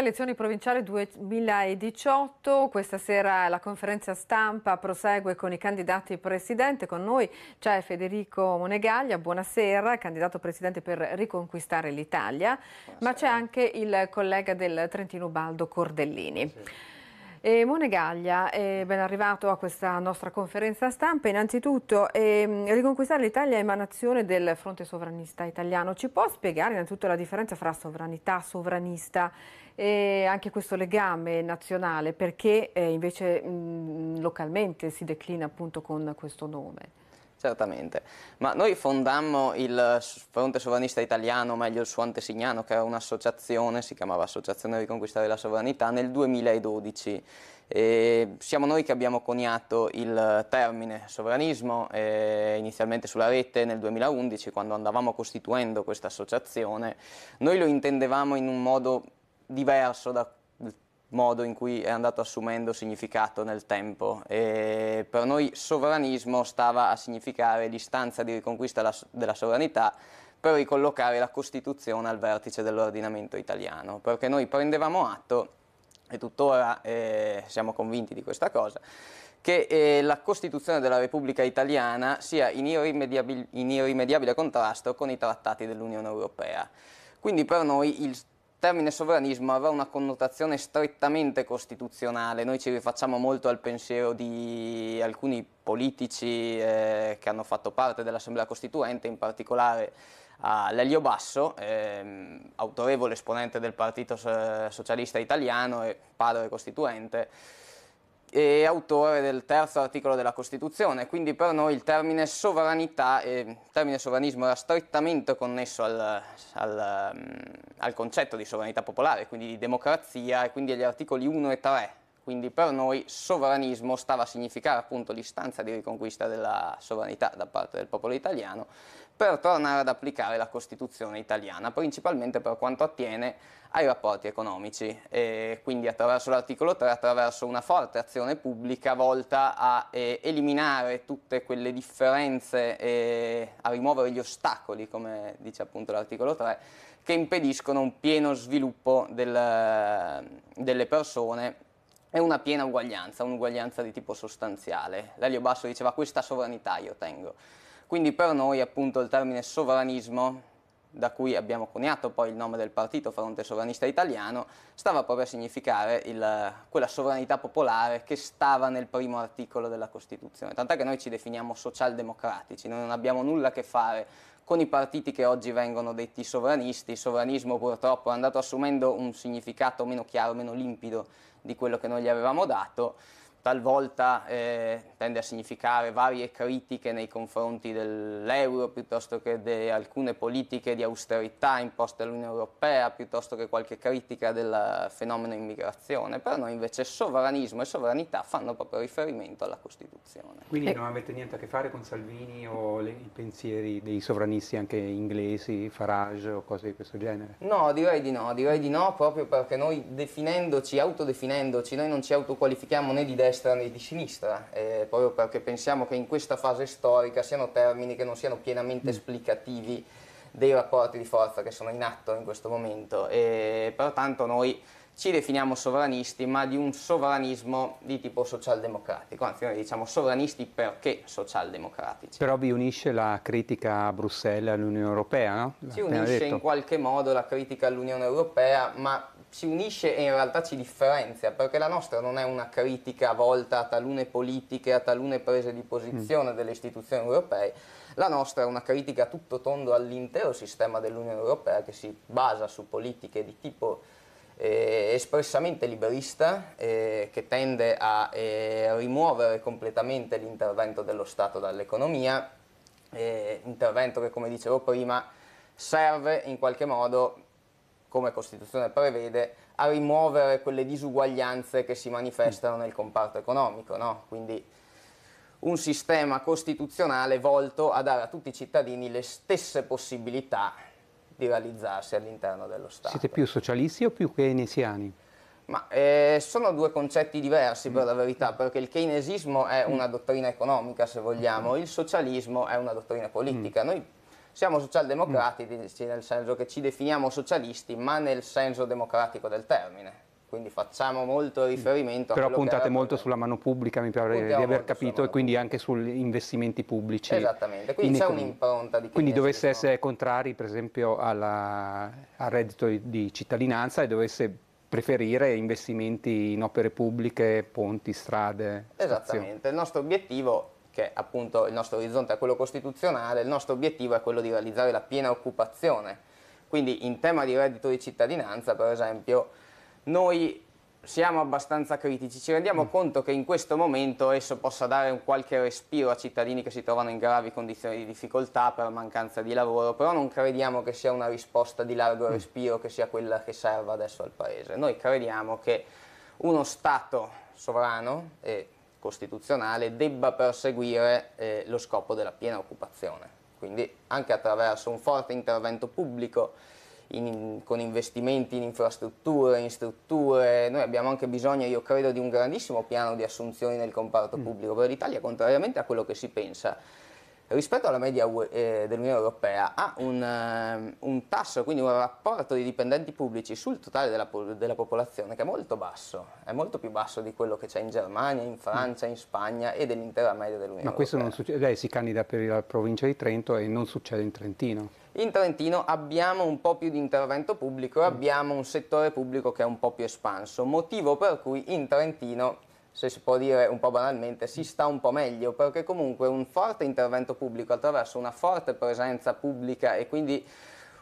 elezioni provinciali 2018, questa sera la conferenza stampa prosegue con i candidati presidente, con noi c'è Federico Monegaglia, buonasera, candidato presidente per riconquistare l'Italia, ma c'è anche il collega del Trentino Baldo Cordellini. E Monegaglia, eh, ben arrivato a questa nostra conferenza stampa. Innanzitutto, eh, riconquistare l'Italia è emanazione del fronte sovranista italiano. Ci può spiegare innanzitutto la differenza fra sovranità, e sovranista e anche questo legame nazionale, perché eh, invece mh, mm, localmente si declina appunto con questo nome? Certamente, ma noi fondammo il Fronte Sovranista Italiano, meglio il suo antesignano, che era un'associazione, si chiamava Associazione Riconquistare la Sovranità, nel 2012. E siamo noi che abbiamo coniato il termine sovranismo, eh, inizialmente sulla rete nel 2011, quando andavamo costituendo questa associazione. Noi lo intendevamo in un modo diverso dal modo in cui è andato assumendo significato nel tempo. E per noi sovranismo stava a significare l'istanza di riconquista della sovranità per ricollocare la Costituzione al vertice dell'ordinamento italiano, perché noi prendevamo atto, e tuttora eh, siamo convinti di questa cosa, che eh, la Costituzione della Repubblica Italiana sia in, irrimediabil in irrimediabile contrasto con i trattati dell'Unione Europea. Quindi per noi il il termine sovranismo avrà una connotazione strettamente costituzionale, noi ci rifacciamo molto al pensiero di alcuni politici eh, che hanno fatto parte dell'Assemblea Costituente, in particolare a Lelio Basso, ehm, autorevole esponente del Partito Socialista Italiano e padre costituente, e autore del terzo articolo della Costituzione, quindi per noi il termine sovranità e il termine sovranismo era strettamente connesso al, al, mm, al, concetto di sovranità popolare, quindi di democrazia e quindi agli articoli 1 e 3. Quindi per noi sovranismo stava a significare appunto l'istanza di riconquista della sovranità da parte del popolo italiano per tornare ad applicare la Costituzione italiana, principalmente per quanto attiene ai rapporti economici e quindi attraverso l'articolo 3, attraverso una forte azione pubblica volta a eh, eliminare tutte quelle differenze, e a rimuovere gli ostacoli, come dice appunto l'articolo 3, che impediscono un pieno sviluppo del, delle persone è una piena uguaglianza, un'uguaglianza di tipo sostanziale. Lelio Basso diceva questa sovranità io tengo. Quindi per noi appunto il termine sovranismo, da cui abbiamo coniato poi il nome del partito Fronte Sovranista Italiano, stava proprio a significare il, quella sovranità popolare che stava nel primo articolo della Costituzione. Tant'è che noi ci definiamo socialdemocratici, noi non abbiamo nulla a che fare con i partiti che oggi vengono detti sovranisti. Il sovranismo purtroppo è andato assumendo un significato meno chiaro, meno limpido di quello che noi gli avevamo dato talvolta eh, tende a significare varie critiche nei confronti dell'euro piuttosto che di alcune politiche di austerità imposte all'Unione Europea piuttosto che qualche critica del fenomeno immigrazione. Per noi invece sovranismo e sovranità fanno proprio riferimento alla Costituzione. Quindi non avete niente a che fare con Salvini o le, i pensieri dei sovranisti anche inglesi, Farage o cose di questo genere? No, direi di no, direi di no proprio perché noi definendoci, autodefinendoci, noi non ci autoqualifichiamo né di destra destra né di sinistra, eh, proprio perché pensiamo che in questa fase storica siano termini che non siano pienamente mm. esplicativi dei rapporti di forza che sono in atto in questo momento e pertanto noi ci definiamo sovranisti ma di un sovranismo di tipo socialdemocratico, anzi noi diciamo sovranisti perché socialdemocratici. Però vi unisce la critica a Bruxelles all'Unione Europea, no? Ci unisce in qualche modo la critica all'Unione Europea ma ci unisce e in realtà ci differenzia, perché la nostra non è una critica volta a talune politiche, a talune prese di posizione mm. delle istituzioni europee, la nostra è una critica tutto tondo all'intero sistema dell'Unione Europea che si basa su politiche di tipo eh, espressamente liberista eh, che tende a eh, rimuovere completamente l'intervento dello Stato dall'economia, eh, intervento che come dicevo prima serve in qualche modo come Costituzione prevede, a rimuovere quelle disuguaglianze che si manifestano nel comparto economico. No? Quindi un sistema costituzionale volto a dare a tutti i cittadini le stesse possibilità di realizzarsi all'interno dello Stato. Siete più socialisti o più keynesiani? Ma eh, sono due concetti diversi per la verità, perché il keynesismo è una dottrina economica, se vogliamo, il socialismo è una dottrina politica. Mm. Noi siamo socialdemocratici mm. nel senso che ci definiamo socialisti ma nel senso democratico del termine quindi facciamo molto riferimento però a però puntate molto sulla mano pubblica mi pare di aver capito e quindi anche sugli investimenti pubblici esattamente quindi c'è un'impronta di quindi dovesse essere contrari per esempio alla, al reddito di cittadinanza e dovesse preferire investimenti in opere pubbliche ponti, strade esattamente, stazioni. il nostro obiettivo che appunto il nostro orizzonte è quello costituzionale, il nostro obiettivo è quello di realizzare la piena occupazione. Quindi in tema di reddito di cittadinanza, per esempio, noi siamo abbastanza critici, ci rendiamo mm. conto che in questo momento esso possa dare un qualche respiro a cittadini che si trovano in gravi condizioni di difficoltà per mancanza di lavoro, però non crediamo che sia una risposta di largo mm. respiro che sia quella che serva adesso al Paese. Noi crediamo che uno Stato sovrano, e costituzionale debba perseguire eh, lo scopo della piena occupazione. Quindi anche attraverso un forte intervento pubblico in, con investimenti in infrastrutture, in strutture, noi abbiamo anche bisogno, io credo, di un grandissimo piano di assunzioni nel comparto mm. pubblico, perché l'Italia, contrariamente a quello che si pensa, rispetto alla media eh, dell'Unione Europea ha un, ehm, un, tasso, quindi un rapporto di dipendenti pubblici sul totale della, della, popolazione che è molto basso, è molto più basso di quello che c'è in Germania, in Francia, in Spagna e dell'intera media dell'Unione Europea. Ma questo non succede, lei si candida per la provincia di Trento e non succede in Trentino? In Trentino abbiamo un po' più di intervento pubblico e mm. abbiamo un settore pubblico che è un po' più espanso, motivo per cui in Trentino se si può dire un po' banalmente, si sta un po' meglio, perché comunque un forte intervento pubblico attraverso una forte presenza pubblica e quindi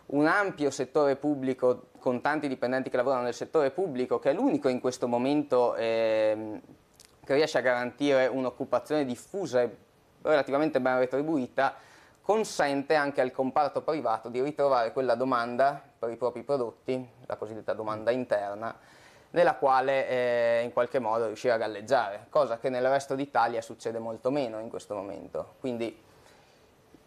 un ampio settore pubblico con tanti dipendenti che lavorano nel settore pubblico, che è l'unico in questo momento eh, che riesce a garantire un'occupazione diffusa e relativamente ben retribuita, consente anche al comparto privato di ritrovare quella domanda per i propri prodotti, la cosiddetta domanda interna, nella quale eh, in qualche modo riuscire a galleggiare, cosa che nel resto d'Italia succede molto meno in questo momento. Quindi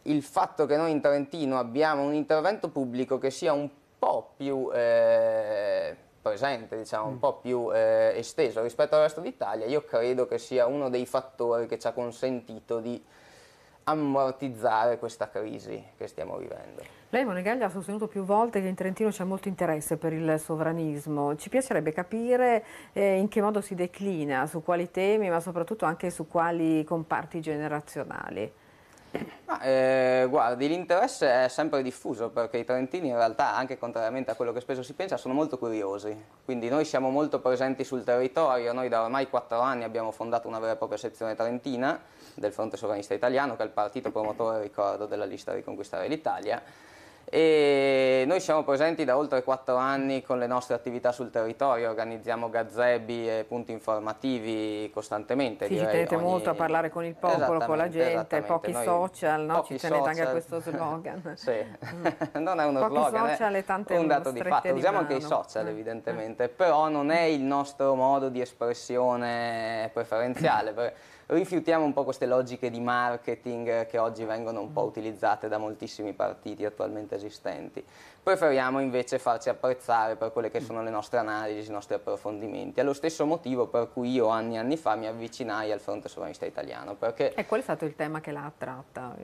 il fatto che noi in Trentino abbiamo un intervento pubblico che sia un po' più eh, presente, diciamo, un mm. po' più eh, esteso rispetto al resto d'Italia, io credo che sia uno dei fattori che ci ha consentito di ammortizzare questa crisi che stiamo vivendo. Lei Monegaglia ha sostenuto più volte che in Trentino c'è molto interesse per il sovranismo, ci piacerebbe capire eh, in che modo si declina, su quali temi ma soprattutto anche su quali comparti generazionali. Ma, eh, guardi, l'interesse è sempre diffuso perché i trentini in realtà, anche contrariamente a quello che spesso si pensa, sono molto curiosi. Quindi noi siamo molto presenti sul territorio, noi da ormai quattro anni abbiamo fondato una vera e propria sezione trentina del Fronte Sovranista Italiano, che è il partito promotore, ricordo, della lista Riconquistare l'Italia e noi siamo presenti da oltre quattro anni con le nostre attività sul territorio, organizziamo gazzebi e punti informativi costantemente. Sì, ci tenete ogni... molto a parlare con il popolo, con la gente, pochi noi, social, no? pochi ci tenete social... anche a questo slogan. sì, mm. non è uno pochi slogan, social e tante un dato di fatto, usiamo mano. anche i social mm. evidentemente, mm. però non è il nostro modo di espressione preferenziale. rifiutiamo un po' queste logiche di marketing eh, che oggi vengono un po' mm. utilizzate da moltissimi partiti attualmente esistenti. Preferiamo invece farci apprezzare per quelle che mm. sono le nostre analisi, i nostri approfondimenti. È lo stesso motivo per cui io anni e anni fa mi avvicinai al fronte sovranista italiano. E qual è stato il tema che l'ha attratta?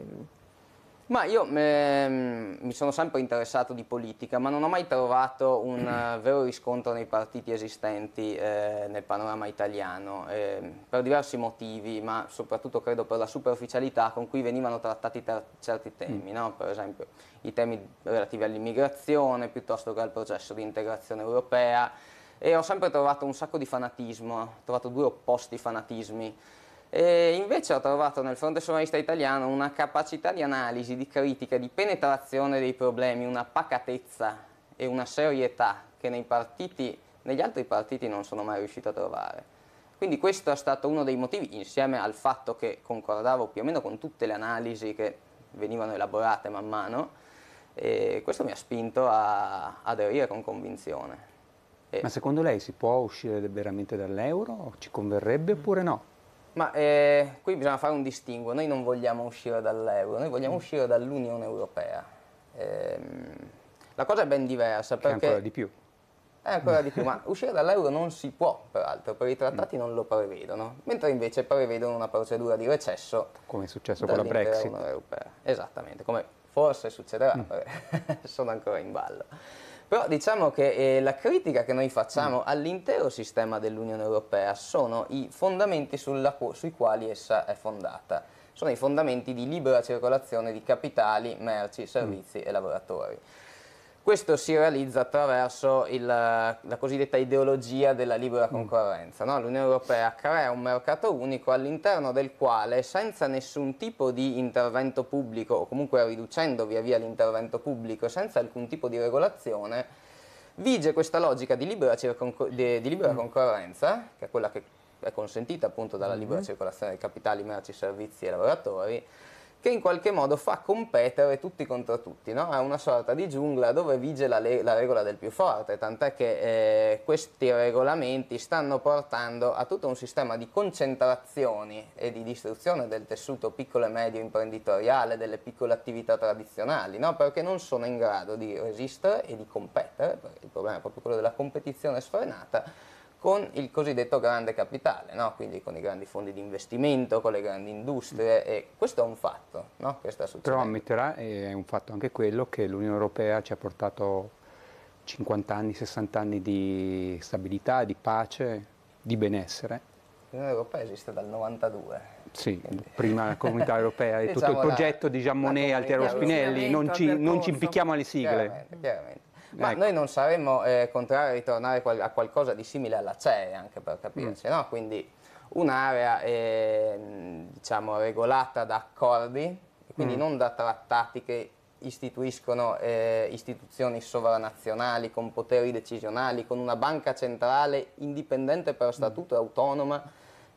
Ma io ehm, mi sono sempre interessato di politica, ma non ho mai trovato un eh, vero riscontro nei partiti esistenti eh, nel panorama italiano, eh, per diversi motivi, ma soprattutto credo per la superficialità con cui venivano trattati certi temi, mm. no? per esempio i temi relativi all'immigrazione piuttosto che al processo di integrazione europea, e ho sempre trovato un sacco di fanatismo, ho trovato due opposti fanatismi. E invece ho trovato nel fronte sovranista italiano una capacità di analisi, di critica, di penetrazione dei problemi, una pacatezza e una serietà che partiti, negli altri partiti non sono mai riuscito a trovare. Quindi questo è stato uno dei motivi, insieme al fatto che concordavo più o meno con tutte le analisi che venivano elaborate man mano, e questo mi ha spinto a aderire con convinzione. E Ma secondo lei si può uscire veramente dall'euro? Ci converrebbe oppure no? Ma eh, qui bisogna fare un distinguo, noi non vogliamo uscire dall'euro, noi vogliamo mm. uscire dall'Unione Europea. Eh, la cosa è ben diversa perché... È ancora di più. È ancora di più, ma uscire dall'euro non si può, peraltro, perché i trattati mm. non lo prevedono, mentre invece prevedono una procedura di recesso. Come è successo con la Brexit. Europea. Esattamente, come forse succederà, mm. sono ancora in ballo. Però diciamo che eh, la critica che noi facciamo mm. all'intero sistema dell'Unione Europea sono i fondamenti sulla, sui quali essa è fondata. Sono i fondamenti di libera circolazione di capitali, merci, mm. servizi mm. e lavoratori. Questo si realizza attraverso il, la cosiddetta ideologia della libera mm. concorrenza. No? L'Unione Europea crea un mercato unico all'interno del quale, senza nessun tipo di intervento pubblico, o comunque riducendo via via l'intervento pubblico, senza alcun tipo di regolazione, vige questa logica di libera, di libera mm. concorrenza, che è quella che è consentita appunto dalla libera mm. circolazione dei capitali, merci, servizi e lavoratori, che in qualche modo fa competere tutti contro tutti, no? è una sorta di giungla dove vige la, la regola del più forte, tant'è che eh, questi regolamenti stanno portando a tutto un sistema di concentrazioni e di distruzione del tessuto piccolo e medio imprenditoriale, delle piccole attività tradizionali, no? perché non sono in grado di resistere e di competere, perché il problema è proprio quello della competizione sfrenata, con il cosiddetto grande capitale, no? quindi con i grandi fondi di investimento, con le grandi industrie, e questo è un fatto no? che sta succedendo. Però ammetterà, è un fatto anche quello, che l'Unione Europea ci ha portato 50 anni, 60 anni di stabilità, di pace, di benessere. L'Unione Europea esiste dal 92. Sì, prima la comunità europea e diciamo tutto il diciamo progetto la, di Jean Monnet, Altiero Spinelli, non ci, non ci impicchiamo alle sigle. Chiaramente, chiaramente. Ma ecco. noi non saremmo eh, contrari a ritornare qual a qualcosa di simile alla CEE, anche per capirci, mm. no? Quindi un'area eh, diciamo, regolata da accordi, quindi mm. non da trattati che istituiscono eh, istituzioni sovranazionali con poteri decisionali, con una banca centrale indipendente per mm. statuto mm. autonoma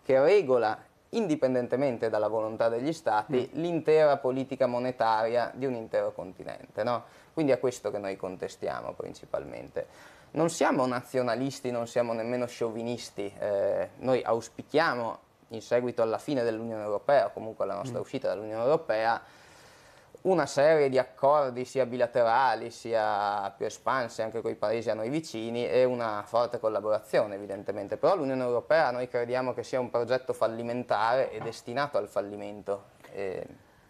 che regola indipendentemente dalla volontà degli Stati, mm. l'intera politica monetaria di un intero continente. No? Quindi è questo che noi contestiamo principalmente. Non siamo nazionalisti, non siamo nemmeno sciovinisti, eh, noi auspichiamo in seguito alla fine dell'Unione Europea, o comunque alla nostra mm. uscita dall'Unione Europea, una serie di accordi sia bilaterali sia più espansi anche con i paesi a noi vicini e una forte collaborazione evidentemente, però l'Unione Europea noi crediamo che sia un progetto fallimentare e destinato al fallimento. E...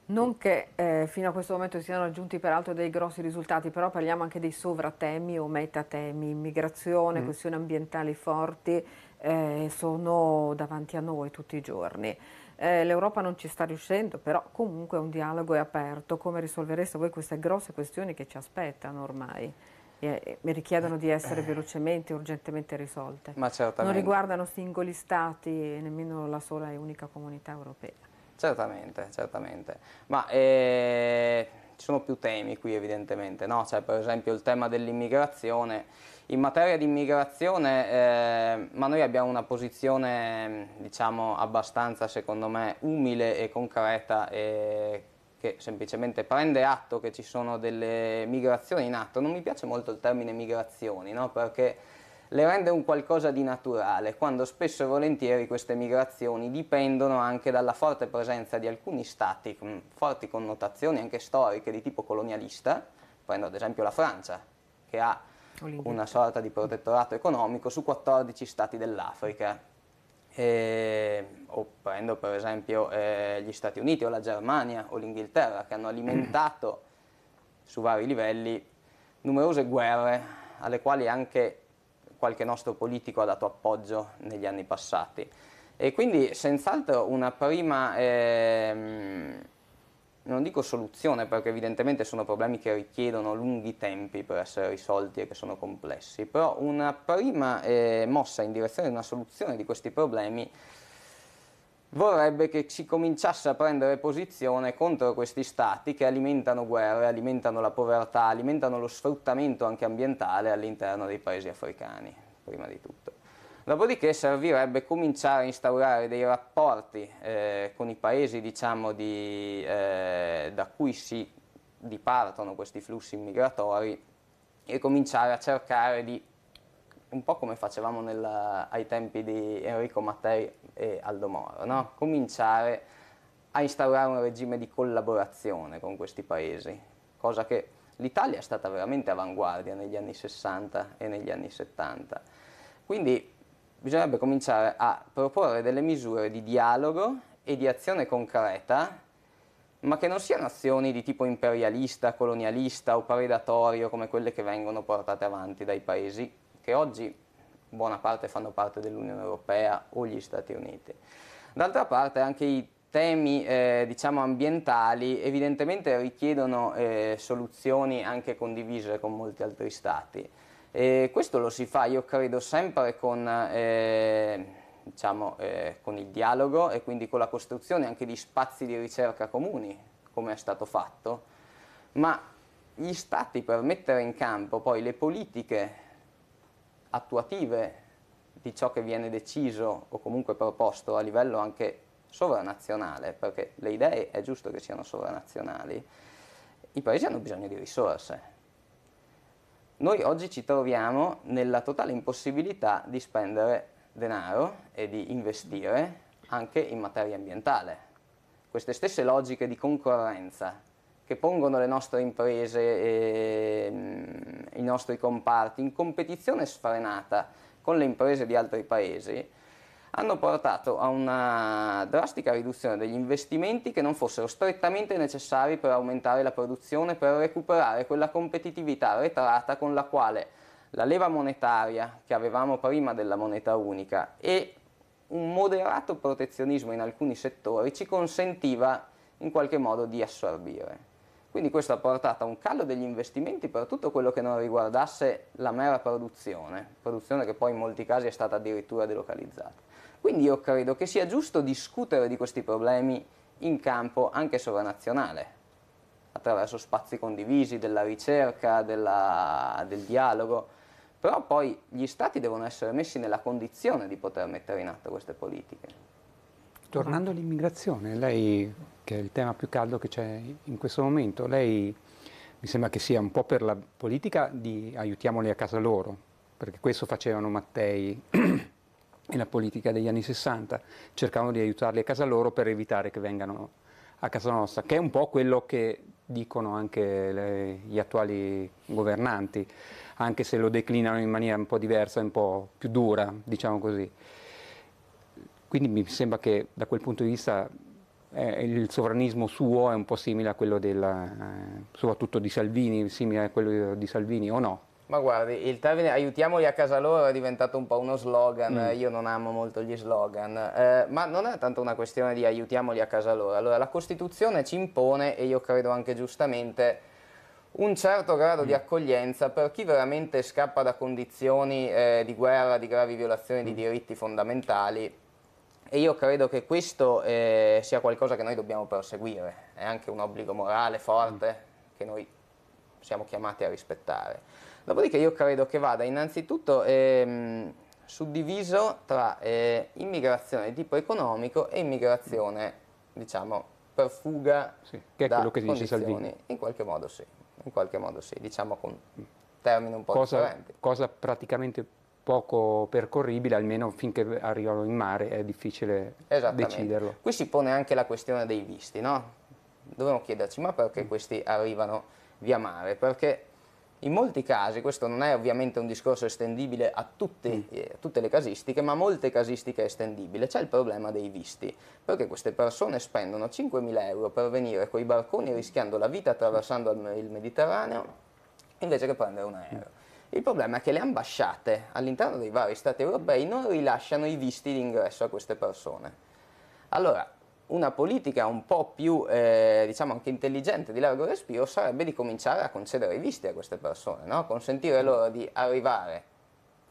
Non che eh, fino a questo momento si siano raggiunti peraltro dei grossi risultati, però parliamo anche dei sovratemi o metatemi, immigrazione, mm. questioni ambientali forti, eh, sono davanti a noi tutti i giorni eh, l'Europa non ci sta riuscendo, però comunque un dialogo è aperto. Come risolvereste voi queste grosse questioni che ci aspettano ormai? E, richiedono di essere eh. velocemente e urgentemente risolte. Ma certamente. Non riguardano singoli stati e nemmeno la sola e unica comunità europea. Certamente, certamente. Ma eh, ci sono più temi qui evidentemente, no? cioè, per esempio il tema dell'immigrazione in materia di immigrazione, eh, ma noi abbiamo una posizione diciamo abbastanza secondo me umile e concreta e che semplicemente prende atto che ci sono delle migrazioni in atto. Non mi piace molto il termine migrazioni, no? perché le rende un qualcosa di naturale, quando spesso e volentieri queste migrazioni dipendono anche dalla forte presenza di alcuni stati, con forti connotazioni anche storiche di tipo colonialista, prendo ad esempio la Francia, che ha una sorta di protettorato economico su 14 stati dell'Africa. E, o prendo per esempio eh, gli Stati Uniti o la Germania o l'Inghilterra che hanno alimentato su vari livelli numerose guerre alle quali anche qualche nostro politico ha dato appoggio negli anni passati. E quindi senz'altro una prima... Ehm, non dico soluzione perché evidentemente sono problemi che richiedono lunghi tempi per essere risolti e che sono complessi, però una prima eh, mossa in direzione di una soluzione di questi problemi vorrebbe che si cominciasse a prendere posizione contro questi stati che alimentano guerre, alimentano la povertà, alimentano lo sfruttamento anche ambientale all'interno dei paesi africani, prima di tutto. Dopodiché servirebbe cominciare a instaurare dei rapporti eh, con i paesi diciamo, di, eh, da cui si dipartono questi flussi migratori e cominciare a cercare di, un po' come facevamo nella, ai tempi di Enrico Mattei e Aldo Moro, no? cominciare a instaurare un regime di collaborazione con questi paesi, cosa che l'Italia è stata veramente avanguardia negli anni 60 e negli anni 70. Quindi bisognerebbe cominciare a proporre delle misure di dialogo e di azione concreta ma che non siano azioni di tipo imperialista, colonialista o predatorio come quelle che vengono portate avanti dai paesi che oggi buona parte fanno parte dell'Unione Europea o gli Stati Uniti. D'altra parte anche i temi eh, diciamo ambientali evidentemente richiedono eh, soluzioni anche condivise con molti altri stati. E questo lo si fa, io credo, sempre con, eh, diciamo, eh, con il dialogo e quindi con la costruzione anche di spazi di ricerca comuni, come è stato fatto, ma gli stati per mettere in campo poi le politiche attuative di ciò che viene deciso o comunque proposto a livello anche sovranazionale, perché le idee è giusto che siano sovranazionali, i paesi hanno bisogno di risorse, noi oggi ci troviamo nella totale impossibilità di spendere denaro e di investire anche in materia ambientale. Queste stesse logiche di concorrenza che pongono le nostre imprese e mm, i nostri comparti in competizione sfrenata con le imprese di altri paesi hanno portato a una drastica riduzione degli investimenti che non fossero strettamente necessari per aumentare la produzione per recuperare quella competitività retrata con la quale la leva monetaria che avevamo prima della moneta unica e un moderato protezionismo in alcuni settori ci consentiva in qualche modo di assorbire. Quindi questo ha portato a un calo degli investimenti per tutto quello che non riguardasse la mera produzione, produzione che poi in molti casi è stata addirittura delocalizzata. Quindi io credo che sia giusto discutere di questi problemi in campo anche sovranazionale, attraverso spazi condivisi, della ricerca, della, del dialogo, però poi gli stati devono essere messi nella condizione di poter mettere in atto queste politiche. Tornando all'immigrazione, lei, che è il tema più caldo che c'è in questo momento, lei mi sembra che sia un po' per la politica di aiutiamoli a casa loro, perché questo facevano Mattei e la politica degli anni 60. Cercavano di aiutarli a casa loro per evitare che vengano a casa nostra, che è un po' quello che dicono anche le, gli attuali governanti, anche se lo declinano in maniera un po' diversa, un po' più dura, diciamo così. Quindi mi sembra che da quel punto di vista eh, il sovranismo suo è un po' simile a quello della, eh, soprattutto di Salvini, simile a quello di Salvini o no? Ma guardi, il termine aiutiamoli a casa loro è diventato un po' uno slogan, mm. io non amo molto gli slogan, eh, ma non è tanto una questione di aiutiamoli a casa loro. Allora, la Costituzione ci impone, e io credo anche giustamente, un certo grado mm. di accoglienza per chi veramente scappa da condizioni eh, di guerra, di gravi violazioni mm. di diritti fondamentali e io credo che questo eh, sia qualcosa che noi dobbiamo perseguire, è anche un obbligo morale forte mm. che noi siamo chiamati a rispettare. Dopodiché io credo che vada innanzitutto ehm, suddiviso tra eh, immigrazione di tipo economico e immigrazione, diciamo, per fuga sì, che è quello che dice Salvini. In qualche modo sì, in qualche modo sì, diciamo con termini un po' cosa, differenti. Cosa praticamente poco percorribile, almeno finché arrivano in mare è difficile deciderlo. Qui si pone anche la questione dei visti, no? Dovremmo chiederci ma perché mm. questi arrivano via mare? Perché in molti casi, questo non è ovviamente un discorso estendibile a tutte, mm. eh, tutte le casistiche, ma molte casistiche è estendibile, c'è il problema dei visti, perché queste persone spendono 5.000 euro per venire con i barconi rischiando la vita attraversando il Mediterraneo invece che prendere un aereo. Mm. Il problema è che le ambasciate all'interno dei vari stati europei non rilasciano i visti di ingresso a queste persone. Allora, una politica un po' più eh, diciamo anche intelligente di largo respiro sarebbe di cominciare a concedere i visti a queste persone, no? consentire mm. loro di arrivare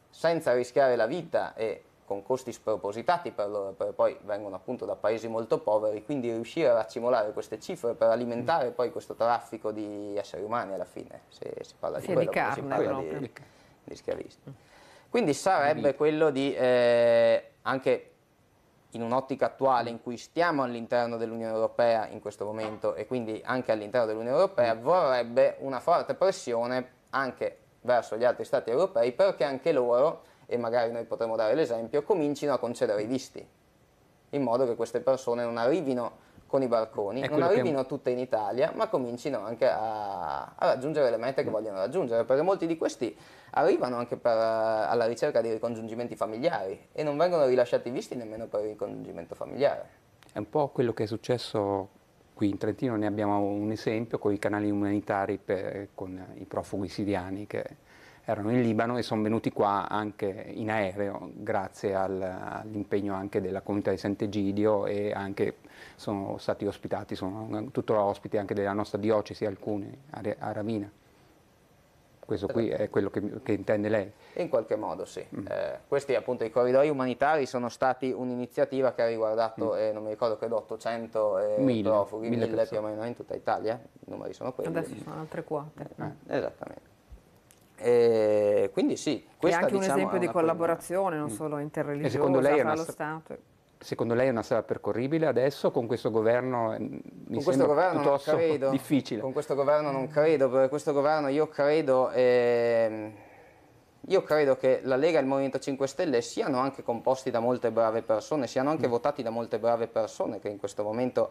senza rischiare la vita e con costi spropositati per loro, perché poi vengono appunto da paesi molto poveri, quindi riuscire a raccimolare queste cifre per alimentare mm. poi questo traffico di esseri umani alla fine, se si parla di sì, quello, carne, si parla di, di schiavisti. Mm. Quindi sarebbe quello di eh, anche in un'ottica attuale in cui stiamo all'interno dell'Unione Europea in questo momento e quindi anche all'interno dell'Unione Europea vorrebbe una forte pressione anche verso gli altri stati europei perché anche loro, e magari noi potremmo dare l'esempio, comincino a concedere i visti in modo che queste persone non arrivino con i barconi, non arrivino che... tutte in Italia, ma comincino anche a, a raggiungere le mete che vogliono raggiungere, perché molti di questi arrivano anche per, eh, alla ricerca di ricongiungimenti familiari e non vengono rilasciati visti nemmeno per il ricongiungimento familiare. È un po' quello che è successo qui in Trentino, ne abbiamo un esempio con i canali umanitari per, con i profughi siriani che erano in Libano e sono venuti qua anche in aereo, grazie al, all'impegno anche della comunità di Sant'Egidio e anche sono stati ospitati, sono tuttora ospiti anche della nostra diocesi, alcuni a Ravina. Questo qui è quello che, che, intende lei. In qualche modo sì. Mm. Eh, questi appunto i corridoi umanitari sono stati un'iniziativa che ha riguardato, mm. eh, non mi ricordo, credo 800 eh, mille, profughi, 1000 più o meno in tutta Italia, i numeri sono quelli. Adesso sono altre quote. Eh, esattamente. Eh, quindi sì, questa, è anche un diciamo, esempio di collaborazione, prima. non mm. solo eh, interreligiosa, tra lo Stato. Secondo lei è una strada percorribile adesso con questo governo? Mm, mi con questo governo non credo. Difficile. Con questo governo non credo, perché questo governo io credo, eh, io credo che la Lega e il Movimento 5 Stelle siano anche composti da molte brave persone, siano anche mm. votati da molte brave persone che in questo momento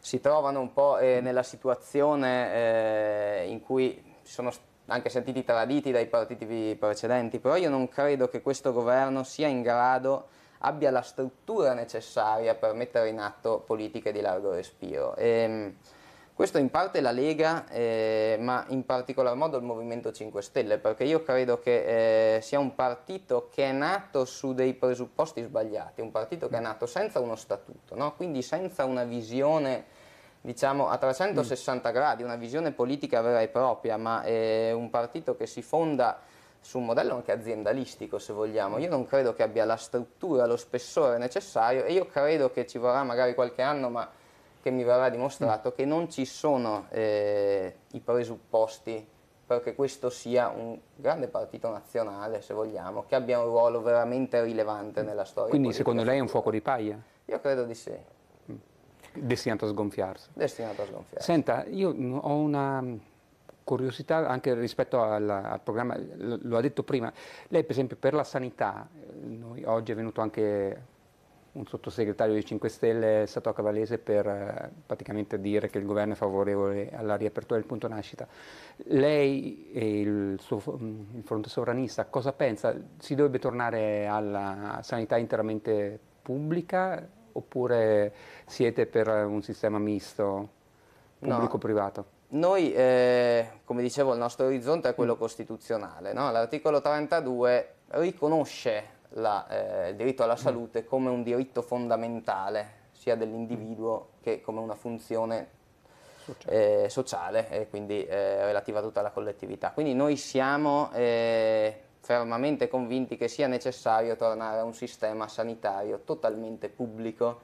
si trovano un po' eh, nella situazione eh, in cui sono stati anche sentiti traditi dai partiti precedenti, però io non credo che questo governo sia in grado, abbia la struttura necessaria per mettere in atto politiche di largo respiro. E, ehm, questo in parte la Lega, eh, ma in particolar modo il Movimento 5 Stelle, perché io credo che eh, sia un partito che è nato su dei presupposti sbagliati, un partito che è nato senza uno statuto, no? quindi senza una visione diciamo a 360 mm. gradi, una visione politica vera e propria, ma è un partito che si fonda su un modello anche aziendalistico se vogliamo, io non credo che abbia la struttura, lo spessore necessario e io credo che ci vorrà magari qualche anno ma che mi verrà dimostrato mm. che non ci sono eh, i presupposti perché questo sia un grande partito nazionale se vogliamo, che abbia un ruolo veramente rilevante mm. nella storia. Quindi secondo lei è un fuoco di paglia? Io credo di sì. Destinato a sgonfiarsi. Destinato a sgonfiarsi. Senta, io ho una curiosità anche rispetto al, al programma, lo, lo, ha detto prima, lei per esempio per la sanità, eh, noi, oggi è venuto anche un sottosegretario di 5 Stelle, è stato a Cavallese per eh, praticamente dire che il governo è favorevole alla riapertura del punto nascita. Lei e il, suo, il fronte sovranista cosa pensa? Si dovrebbe tornare alla sanità interamente pubblica? oppure siete per un sistema misto pubblico-privato? No. Noi, eh, come dicevo, il nostro orizzonte è quello mm. costituzionale. No? L'articolo 32 riconosce la, eh, il diritto alla mm. salute come un diritto fondamentale sia dell'individuo mm. che come una funzione eh, sociale e quindi eh, relativa a tutta la collettività. Quindi noi siamo eh, fermamente convinti che sia necessario tornare a un sistema sanitario totalmente pubblico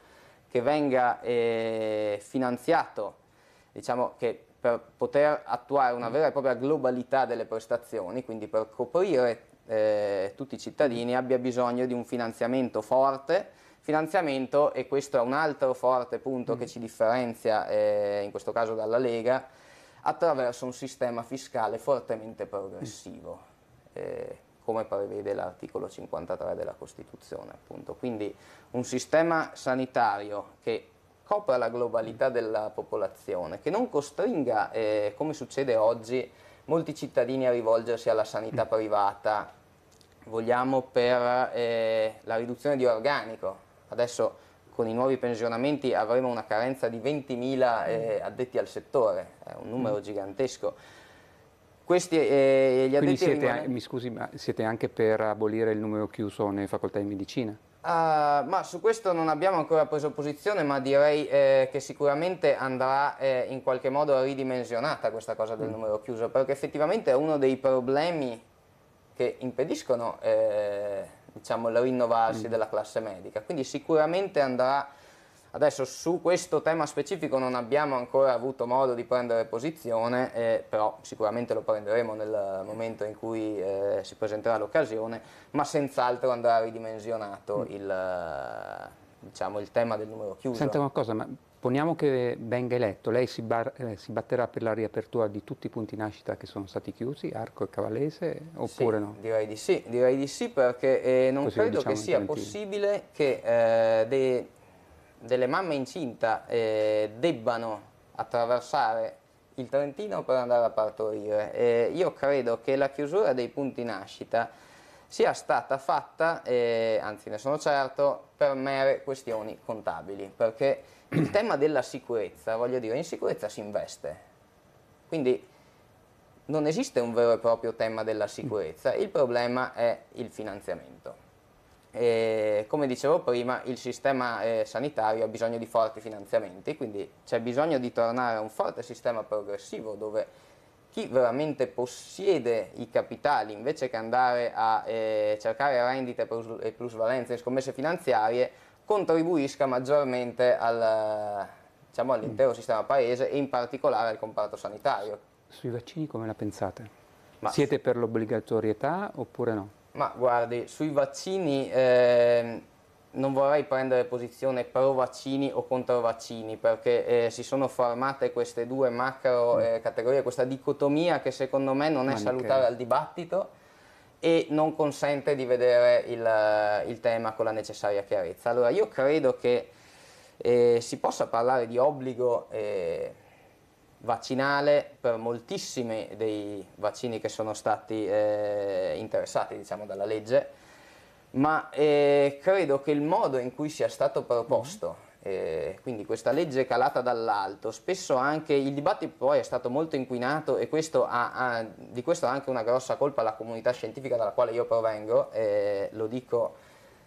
che venga eh, finanziato, diciamo che per poter attuare una vera e propria globalità delle prestazioni, quindi per coprire eh, tutti i cittadini, abbia bisogno di un finanziamento forte, finanziamento, e questo è un altro forte punto mm. che ci differenzia eh, in questo caso dalla Lega, attraverso un sistema fiscale fortemente progressivo. Mm. Eh, come prevede l'articolo 53 della Costituzione. Appunto. Quindi un sistema sanitario che copra la globalità della popolazione, che non costringa, eh, come succede oggi, molti cittadini a rivolgersi alla sanità privata, vogliamo per eh, la riduzione di organico. Adesso con i nuovi pensionamenti avremo una carenza di 20.000 eh, addetti al settore, è un numero mm. gigantesco questi eh, gli addetti siete, vengono... Mi scusi, ma siete anche per abolire il numero chiuso nelle facoltà di medicina? Uh, ma su questo non abbiamo ancora preso posizione, ma direi eh, che sicuramente andrà eh, in qualche modo ridimensionata questa cosa del mm. numero chiuso, perché effettivamente è uno dei problemi che impediscono eh, diciamo, il rinnovarsi mm. della classe medica, quindi sicuramente andrà Adesso su questo tema specifico non abbiamo ancora avuto modo di prendere posizione, eh, però sicuramente lo prenderemo nel momento in cui eh, si presenterà l'occasione, ma senz'altro andrà ridimensionato mm. il, eh, diciamo, il, tema del numero chiuso. Senta una cosa, ma poniamo che venga eletto, lei si, bar, eh, si, batterà per la riapertura di tutti i punti nascita che sono stati chiusi, Arco e Cavallese, oppure sì, no? Direi di sì, direi di sì perché eh, non Così credo diciamo che sia possibile che eh, dei delle mamme incinta eh, debbano attraversare il Trentino per andare a partorire. Eh, io credo che la chiusura dei punti nascita sia stata fatta, eh, anzi ne sono certo, per mere questioni contabili, perché il tema della sicurezza, voglio dire, in sicurezza si investe, quindi non esiste un vero e proprio tema della sicurezza, il problema è il finanziamento. E come dicevo prima, il sistema eh, sanitario ha bisogno di forti finanziamenti, quindi c'è bisogno di tornare a un forte sistema progressivo dove chi veramente possiede i capitali, invece che andare a eh, cercare rendite e plusvalenze in scommesse finanziarie, contribuisca maggiormente al, diciamo, all'intero sistema paese e in particolare al comparto sanitario. Sui vaccini come la pensate? Ma Siete per l'obbligatorietà oppure no? Ma guardi, sui vaccini eh, non vorrei prendere posizione pro vaccini o contro vaccini perché eh, si sono formate queste due macro mm. eh, categorie, questa dicotomia che secondo me non è Manichea. salutare al dibattito e non consente di vedere il, il, tema con la necessaria chiarezza. Allora io credo che eh, si possa parlare di obbligo eh, vaccinale per moltissimi dei vaccini che sono stati eh, interessati diciamo, dalla legge, ma eh, credo che il modo in cui sia stato proposto, mm-hmm. eh, quindi questa legge calata dall'alto, spesso anche il dibattito poi è stato molto inquinato e questo ha, ha, di questo ha anche una grossa colpa la comunità scientifica dalla quale io provengo, eh, lo dico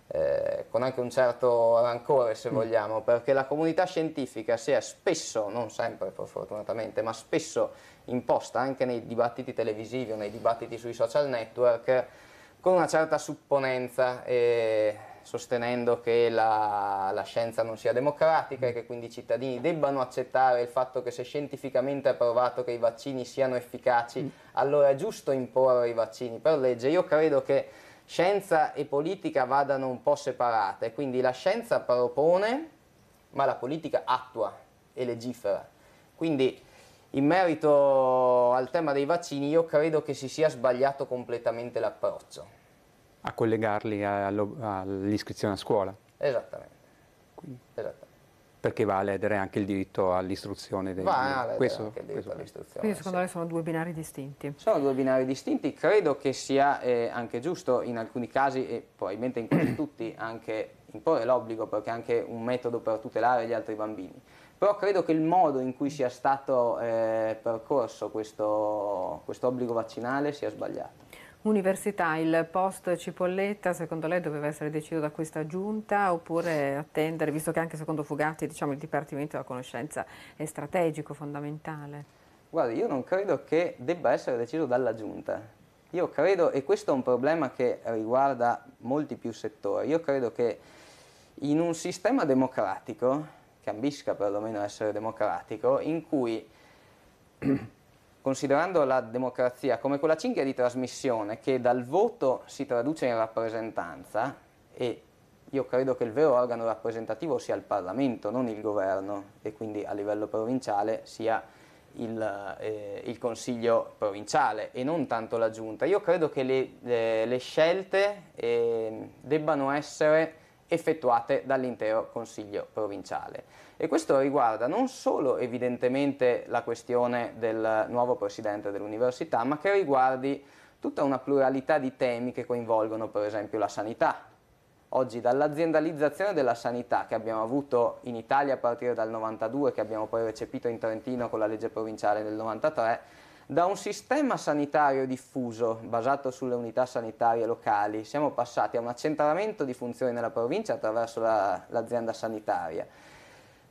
eh, con anche un certo rancore se mm. vogliamo, perché la comunità scientifica si è spesso, non sempre fortunatamente, ma spesso imposta anche nei dibattiti televisivi o nei dibattiti sui social network con una certa supponenza e eh, sostenendo che la, la scienza non sia democratica e che quindi i cittadini debbano accettare il fatto che se scientificamente è provato che i vaccini siano efficaci, mm. allora è giusto imporre i vaccini per legge. Io credo che scienza e politica vadano un po' separate, quindi la scienza propone ma la politica attua e legifera. Quindi in merito al tema dei vaccini io credo che si sia sbagliato completamente l'approccio. A collegarli all'iscrizione a scuola? Esattamente. Esattamente perché va a ledere anche il diritto all'istruzione. Dei... Va a questo, anche il diritto all'istruzione. Quindi secondo lei sono due binari distinti? Sono due binari distinti, credo che sia eh, anche giusto in alcuni casi e probabilmente in quasi tutti anche imporre l'obbligo perché è anche un metodo per tutelare gli altri bambini. Però credo che il modo in cui sia stato eh, percorso questo, questo obbligo vaccinale sia sbagliato. Università, il post Cipolletta secondo lei doveva essere deciso da questa giunta oppure attendere, visto che anche secondo Fugatti diciamo, il Dipartimento della Conoscenza è strategico, fondamentale? Guarda, io non credo che debba essere deciso dalla giunta. Io credo, e questo è un problema che riguarda molti più settori, io credo che in un sistema democratico, che ambisca perlomeno a essere democratico, in cui considerando la democrazia come quella cinghia di trasmissione che dal voto si traduce in rappresentanza e io credo che il vero organo rappresentativo sia il Parlamento, non il governo e quindi a livello provinciale sia il, eh, il Consiglio provinciale e non tanto la Giunta. Io credo che le, le, le scelte eh, debbano essere effettuate dall'intero Consiglio provinciale. E questo riguarda non solo evidentemente la questione del nuovo presidente dell'università, ma che riguardi tutta una pluralità di temi che coinvolgono per esempio la sanità. Oggi dall'aziendalizzazione della sanità che abbiamo avuto in Italia a partire dal 92, che abbiamo poi recepito in Trentino con la legge provinciale del 93, da un sistema sanitario diffuso basato sulle unità sanitarie locali siamo passati a un accentramento di funzioni nella provincia attraverso l'azienda la, sanitaria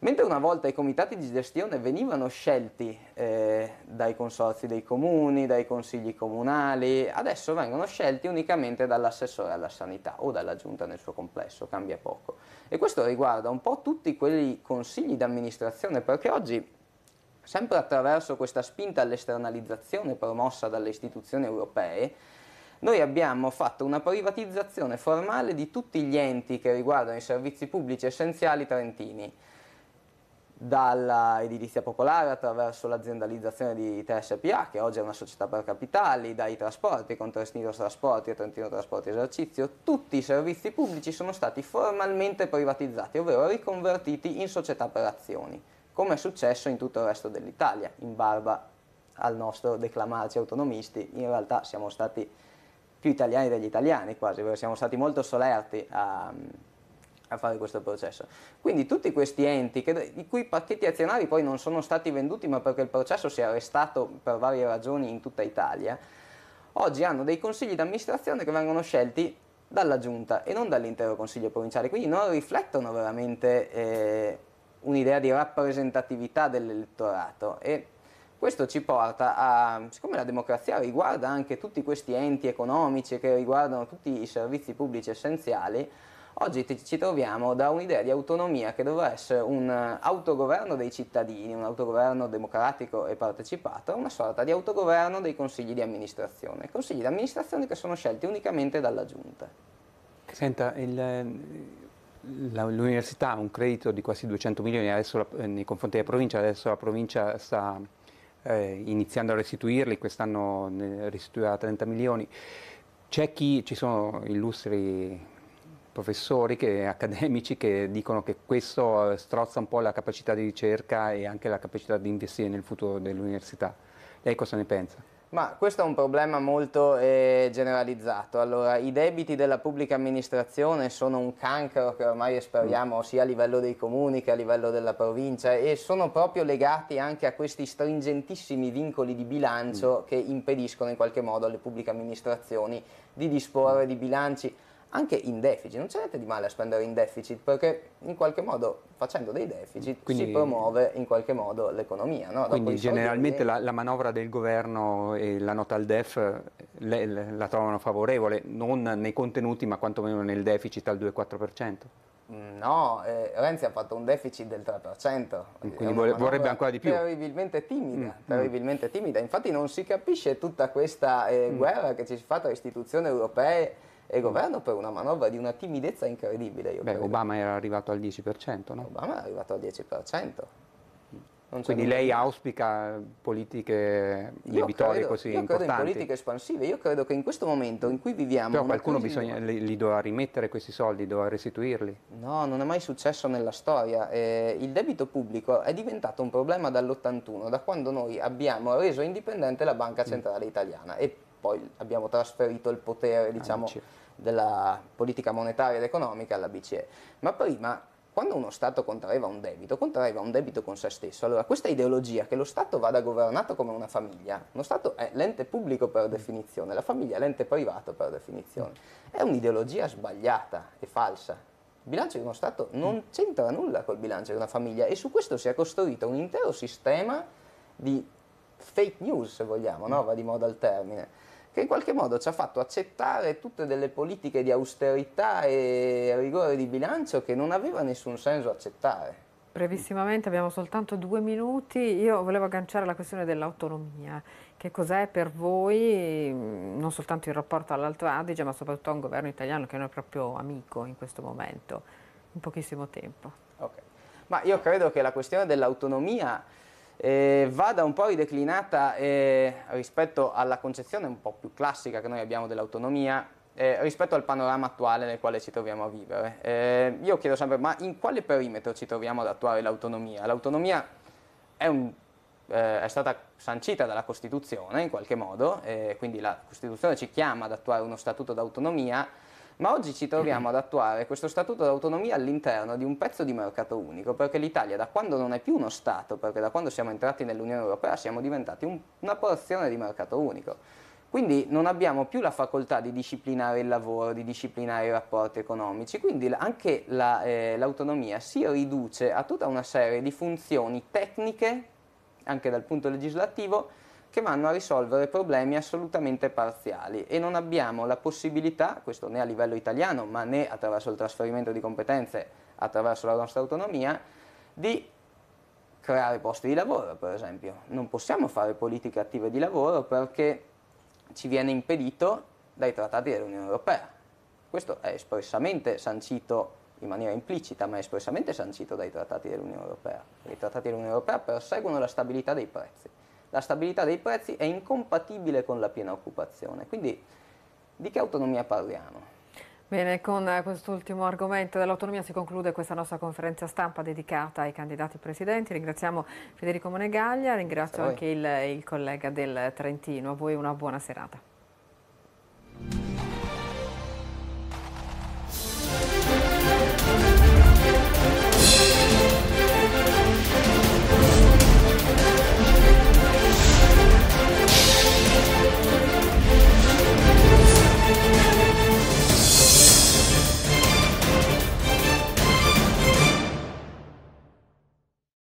Mentre una volta i comitati di gestione venivano scelti eh, dai consorzi dei comuni, dai consigli comunali, adesso vengono scelti unicamente dall'assessore alla sanità o dalla giunta nel suo complesso, cambia poco. E questo riguarda un po' tutti quei consigli di amministrazione, perché oggi sempre attraverso questa spinta all'esternalizzazione promossa dalle istituzioni europee, noi abbiamo fatto una privatizzazione formale di tutti gli enti che riguardano i servizi pubblici essenziali trentini dalla edilizia popolare attraverso l'aziendalizzazione di TSPA che oggi è una società per capitali, dai trasporti con Trentino Trasporti e Trentino Trasporti Esercizio, tutti i servizi pubblici sono stati formalmente privatizzati, ovvero riconvertiti in società per azioni, come è successo in tutto il resto dell'Italia, in barba al nostro declamarci autonomisti, in realtà siamo stati più italiani degli italiani quasi, perché siamo stati molto solerti a a fare questo processo. Quindi tutti questi enti, che, i cui pacchetti azionari poi non sono stati venduti ma perché il processo si è arrestato per varie ragioni in tutta Italia, oggi hanno dei consigli di amministrazione che vengono scelti dalla giunta e non dall'intero consiglio provinciale, quindi non riflettono veramente eh, un'idea di rappresentatività dell'elettorato e questo ci porta a, siccome la democrazia riguarda anche tutti questi enti economici che riguardano tutti i servizi pubblici essenziali, Oggi ci troviamo da un'idea di autonomia che doveva essere un eh, autogoverno dei cittadini, un autogoverno democratico e partecipato, una sorta di autogoverno dei consigli di amministrazione, consigli di amministrazione che sono scelti unicamente dalla giunta. Senta, l'università ha un credito di quasi 200 milioni la, eh, nei confronti della provincia, adesso la provincia sta eh, iniziando a restituirli, quest'anno restituirà 30 milioni. C'è chi, ci sono illustri professori, che, accademici che dicono che questo eh, strozza un po' la capacità di ricerca e anche la capacità di investire nel futuro dell'università. Lei cosa ne pensa? Ma questo è un problema molto eh, generalizzato. Allora, i debiti della pubblica amministrazione sono un cancro che ormai esperiamo mm. sia a livello dei comuni che a livello della provincia e sono proprio legati anche a questi stringentissimi vincoli di bilancio mm. che impediscono in qualche modo alle pubbliche amministrazioni di disporre di bilanci anche in deficit, non c'è niente di male a spendere in deficit perché in qualche modo facendo dei deficit quindi, si promuove in qualche modo l'economia. No? Quindi generalmente soldi... la, la, manovra del governo e la nota al DEF le, le, la trovano favorevole, non nei contenuti ma quantomeno nel deficit al 2-4%? Mm, no, eh, Renzi ha fatto un deficit del 3%. Quindi vorrebbe ancora di più. Terribilmente timida, mm, mm. terribilmente timida. Infatti non si capisce tutta questa eh, mm. guerra che ci si fa tra istituzioni europee e governo per una manovra di una timidezza incredibile. Io Beh, credo. Obama era arrivato al 10%, no? Obama è arrivato al 10%. Non Quindi lei auspica politiche debitorie credo, così io importanti? Io credo in politiche espansive, io credo che in questo momento in cui viviamo... Però qualcuno bisogna, di... li, dovrà rimettere questi soldi, dovrà restituirli? No, non è mai successo nella storia. Eh, il debito pubblico è diventato un problema dall'81, da quando noi abbiamo reso indipendente la banca mm. centrale italiana e poi abbiamo trasferito il potere diciamo, ah, della politica monetaria ed economica alla BCE. Ma prima quando uno Stato contraeva un debito, contraeva un debito con se stesso. Allora, questa ideologia che lo Stato vada governato come una famiglia, lo Stato è l'ente pubblico per definizione, la famiglia è l'ente privato per definizione, è un'ideologia sbagliata e falsa. Il bilancio di uno Stato non mm. c'entra nulla col bilancio di una famiglia e su questo si è costruito un intero sistema di fake news, se vogliamo, no? Mm. va di moda il termine che in qualche modo ci ha fatto accettare tutte delle politiche di austerità e rigore di bilancio che non aveva nessun senso accettare. Brevissimamente, abbiamo soltanto due minuti, io volevo agganciare la questione dell'autonomia. Che cos'è per voi, mm, non soltanto in rapporto all'Alto Adige, ma soprattutto a un governo italiano che non è proprio amico in questo momento, in pochissimo tempo? Ok, ma io credo che la questione dell'autonomia eh, vada un po' rideclinata eh, rispetto alla concezione un po' più classica che noi abbiamo dell'autonomia eh, rispetto al panorama attuale nel quale ci troviamo a vivere. Eh, io chiedo sempre, ma in quale perimetro ci troviamo ad attuare l'autonomia? L'autonomia è, eh, è, stata sancita dalla Costituzione in qualche modo, eh, quindi la Costituzione ci chiama ad attuare uno statuto d'autonomia, ma oggi ci troviamo ad attuare questo statuto d'autonomia all'interno di un pezzo di mercato unico, perché l'Italia da quando non è più uno Stato, perché da quando siamo entrati nell'Unione Europea siamo diventati un, una porzione di mercato unico. Quindi non abbiamo più la facoltà di disciplinare il lavoro, di disciplinare i rapporti economici, quindi anche l'autonomia la, eh, si riduce a tutta una serie di funzioni tecniche, anche dal punto legislativo, che vanno a risolvere problemi assolutamente parziali e non abbiamo la possibilità, questo né a livello italiano ma né attraverso il trasferimento di competenze attraverso la nostra autonomia, di creare posti di lavoro per esempio. Non possiamo fare politiche attive di lavoro perché ci viene impedito dai trattati dell'Unione Europea. Questo è espressamente sancito in maniera implicita ma è espressamente sancito dai trattati dell'Unione Europea. I trattati dell'Unione Europea perseguono la stabilità dei prezzi la stabilità dei prezzi è incompatibile con la piena occupazione. Quindi di che autonomia parliamo? Bene, con quest'ultimo argomento dell'autonomia si conclude questa nostra conferenza stampa dedicata ai candidati presidenti. Ringraziamo Federico Monegaglia, ringrazio anche il, il collega del Trentino. A voi una buona serata.